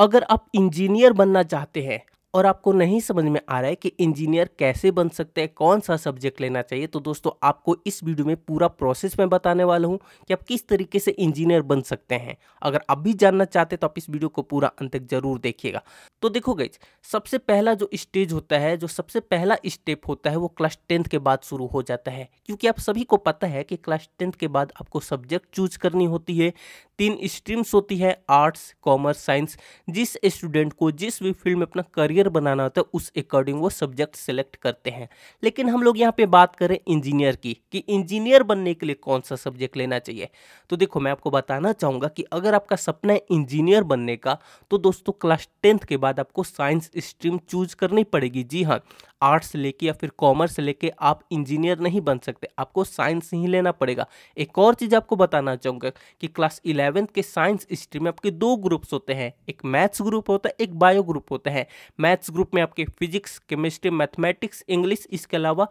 अगर आप इंजीनियर बनना चाहते हैं और आपको नहीं समझ में आ रहा है कि इंजीनियर कैसे बन सकते हैं कौन सा सब्जेक्ट लेना चाहिए तो दोस्तों आपको इस वीडियो में पूरा प्रोसेस मैं बताने वाला हूं कि आप किस तरीके से इंजीनियर बन सकते हैं अगर आप भी जानना चाहते हैं तो आप इस वीडियो को पूरा अंत तक जरूर देखिएगा तो देखो गई सबसे पहला जो स्टेज होता है जो सबसे पहला स्टेप होता है वो क्लास टेंथ के बाद शुरू हो जाता है क्योंकि आप सभी को पता है कि क्लास टेंथ के बाद आपको सब्जेक्ट चूज करनी होती है तीन स्ट्रीम्स होती है आर्ट्स कॉमर्स साइंस जिस स्टूडेंट को जिस भी फील्ड में अपना करियर बनाना होता है उस अकॉर्डिंग वो सब्जेक्ट सेलेक्ट करते हैं लेकिन हम लोग यहाँ पे बात करें इंजीनियर की कि इंजीनियर बनने के लिए कौन सा सब्जेक्ट लेना चाहिए तो देखो मैं आपको बताना चाहूँगा कि अगर आपका सपना है इंजीनियर बनने का तो दोस्तों क्लास टेंथ के बाद आपको साइंस स्ट्रीम चूज करनी पड़ेगी जी हाँ आर्ट्स लेके या फिर कॉमर्स लेके आप इंजीनियर नहीं बन सकते आपको साइंस ही लेना पड़ेगा एक और चीज़ आपको बताना चाहूँगा कि क्लास इलेवेंथ के साइंस स्ट्रीम में आपके दो ग्रुप्स होते हैं एक मैथ्स ग्रुप होता है एक बायो ग्रुप होता है मैथ्स ग्रुप में आपके फिजिक्स केमिस्ट्री मैथमेटिक्स इंग्लिश इसके अलावा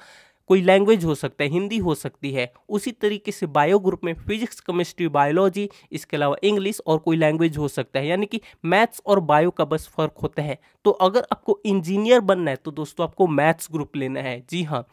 कोई लैंग्वेज हो सकता है हिंदी हो सकती है उसी तरीके से बायो ग्रुप में फिजिक्स केमिस्ट्री बायोलॉजी इसके अलावा इंग्लिश और कोई लैंग्वेज हो सकता है यानी कि मैथ्स और बायो का बस फर्क होता है तो अगर आपको इंजीनियर बनना है तो दोस्तों आपको मैथ्स ग्रुप लेना है जी हाँ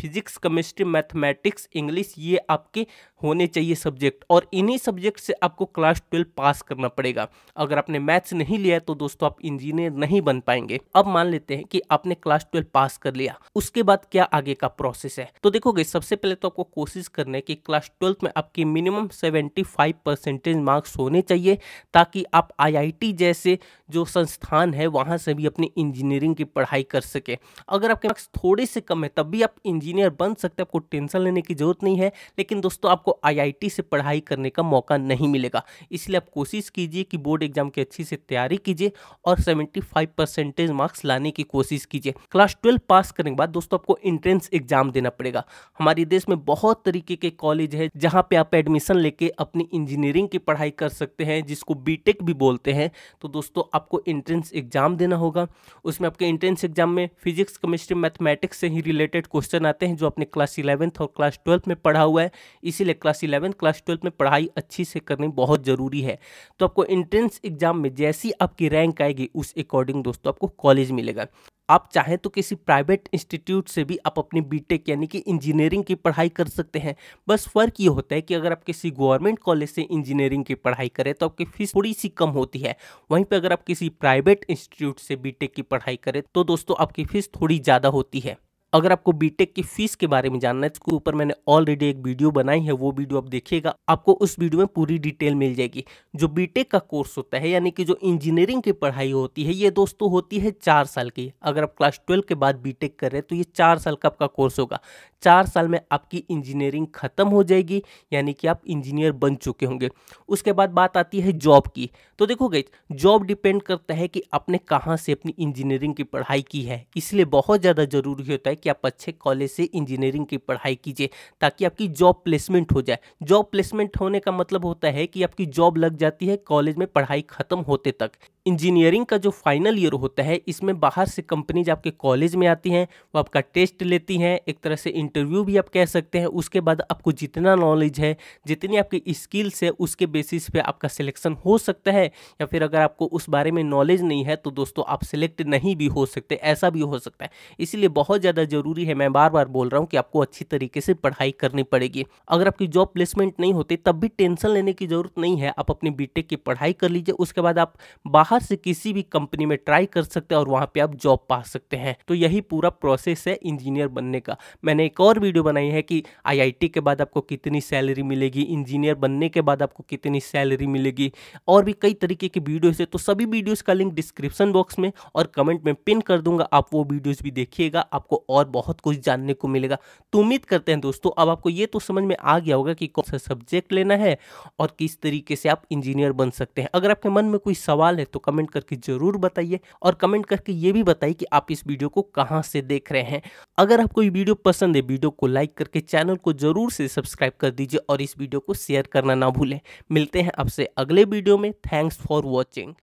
फिजिक्स केमिस्ट्री मैथमेटिक्स इंग्लिश ये आपके होने चाहिए सब्जेक्ट और इन्हीं सब्जेक्ट से आपको क्लास ट्वेल्व पास करना पड़ेगा अगर आपने मैथ्स नहीं लिया तो दोस्तों आप इंजीनियर नहीं बन पाएंगे अब मान लेते हैं कि आपने क्लास ट्वेल्व पास कर लिया उसके बाद क्या आगे का प्रोसेस है तो देखोगे सबसे पहले तो आपको कोशिश करना है कि क्लास ट्वेल्थ में आपकी minimum seventy five percentage marks होने चाहिए ताकि आप आई जैसे जो संस्थान है वहां से भी अपनी इंजीनियरिंग की पढ़ाई कर सके अगर आपके मार्क्स थोड़े से कम है तब भी आप इंजीनियर इंजीनियर बन सकते हैं आपको टेंशन लेने की ज़रूरत नहीं है लेकिन दोस्तों आपको आईआईटी से पढ़ाई करने का मौका नहीं मिलेगा इसलिए आप कोशिश कीजिए कि बोर्ड एग्जाम की अच्छी से तैयारी कीजिए और सेवेंटी फाइव परसेंटेज मार्क्स लाने की कोशिश कीजिए क्लास ट्वेल्व पास करने के बाद दोस्तों आपको एंट्रेंस एग्जाम देना पड़ेगा हमारे देश में बहुत तरीके के कॉलेज है जहाँ पे आप एडमिशन लेके अपनी इंजीनियरिंग की पढ़ाई कर सकते हैं जिसको बीटेक भी बोलते हैं तो दोस्तों आपको एंट्रेंस एग्जाम देना होगा उसमें आपके एंट्रेंस एग्जाम में फिजिक्स केमिस्ट्री मैथमेटिक्स से ही रिलेटेड क्वेश्चन बनाते हैं जो अपने क्लास इलेवंथ और क्लास ट्वेल्थ में पढ़ा हुआ है इसीलिए क्लास इलेवंथ क्लास ट्वेल्थ में पढ़ाई अच्छी से करनी बहुत ज़रूरी है तो आपको इंट्रेंस एग्जाम में जैसी आपकी रैंक आएगी उस अकॉर्डिंग दोस्तों आपको कॉलेज मिलेगा आप चाहें तो किसी प्राइवेट इंस्टीट्यूट से भी आप अपनी बीटेक यानी कि इंजीनियरिंग की पढ़ाई कर सकते हैं बस फ़र्क ये होता है कि अगर आप किसी गवर्नमेंट कॉलेज से इंजीनियरिंग की पढ़ाई करें तो आपकी फ़ीस थोड़ी सी कम होती है वहीं पर अगर आप किसी प्राइवेट इंस्टीट्यूट से बीटेक की पढ़ाई करें तो दोस्तों आपकी फ़ीस थोड़ी ज़्यादा होती है अगर आपको बीटेक की फीस के बारे में जानना है इसके ऊपर मैंने ऑलरेडी एक वीडियो बनाई है वो वीडियो आप देखिएगा आपको उस वीडियो में पूरी डिटेल मिल जाएगी जो बीटेक का कोर्स होता है यानी कि जो इंजीनियरिंग की पढ़ाई होती है ये दोस्तों होती है चार साल की अगर आप क्लास ट्वेल्व के बाद बी कर रहे हैं तो ये चार साल का आपका कोर्स होगा चार साल में आपकी इंजीनियरिंग खत्म हो जाएगी यानी कि आप इंजीनियर बन चुके होंगे उसके बाद बात आती है जॉब की तो देखो गई जॉब डिपेंड करता है कि आपने कहाँ से अपनी इंजीनियरिंग की पढ़ाई की है इसलिए बहुत ज़्यादा जरूरी होता है कि आप अच्छे कॉलेज से इंजीनियरिंग की पढ़ाई कीजिए ताकि आपकी जॉब प्लेसमेंट हो जाए जॉब प्लेसमेंट होने का मतलब होता है कि आपकी जॉब लग जाती है कॉलेज में पढ़ाई खत्म होते तक इंजीनियरिंग का जो फाइनल ईयर होता है इसमें बाहर से कंपनीज आपके कॉलेज में आती हैं वो आपका टेस्ट लेती हैं एक तरह से इंटरव्यू भी आप कह सकते हैं उसके बाद आपको जितना नॉलेज है जितनी आपकी स्किल्स है उसके बेसिस पे आपका सिलेक्शन हो सकता है या फिर अगर आपको उस बारे में नॉलेज नहीं है तो दोस्तों आप सिलेक्ट नहीं भी हो सकते ऐसा भी हो सकता है इसीलिए बहुत ज़्यादा ज़रूरी है मैं बार बार बोल रहा हूँ कि आपको अच्छी तरीके से पढ़ाई करनी पड़ेगी अगर आपकी जॉब प्लेसमेंट नहीं होती तब भी टेंशन लेने की ज़रूरत नहीं है आप अपनी बी की पढ़ाई कर लीजिए उसके बाद आप बाहर बाहर से किसी भी कंपनी में ट्राई कर सकते हैं और वहां पे आप जॉब पा सकते हैं तो यही पूरा प्रोसेस है इंजीनियर बनने का मैंने एक और वीडियो बनाई है कि आईआईटी के बाद आपको कितनी सैलरी मिलेगी इंजीनियर बनने के बाद आपको कितनी सैलरी मिलेगी और भी कई तरीके की वीडियोज़ है तो सभी वीडियोज़ का लिंक डिस्क्रिप्शन बॉक्स में और कमेंट में पिन कर दूंगा आप वो वीडियोज़ भी देखिएगा आपको और बहुत कुछ जानने को मिलेगा तो उम्मीद करते हैं दोस्तों अब आपको ये तो समझ में आ गया होगा कि कौन सा सब्जेक्ट लेना है और किस तरीके से आप इंजीनियर बन सकते हैं अगर आपके मन में कोई सवाल है तो कमेंट करके ज़रूर बताइए और कमेंट करके ये भी बताइए कि आप इस वीडियो को कहाँ से देख रहे हैं अगर आपको ये वीडियो पसंद है वीडियो को लाइक करके चैनल को ज़रूर से सब्सक्राइब कर दीजिए और इस वीडियो को शेयर करना ना भूलें मिलते हैं आपसे अगले वीडियो में थैंक्स फॉर वॉचिंग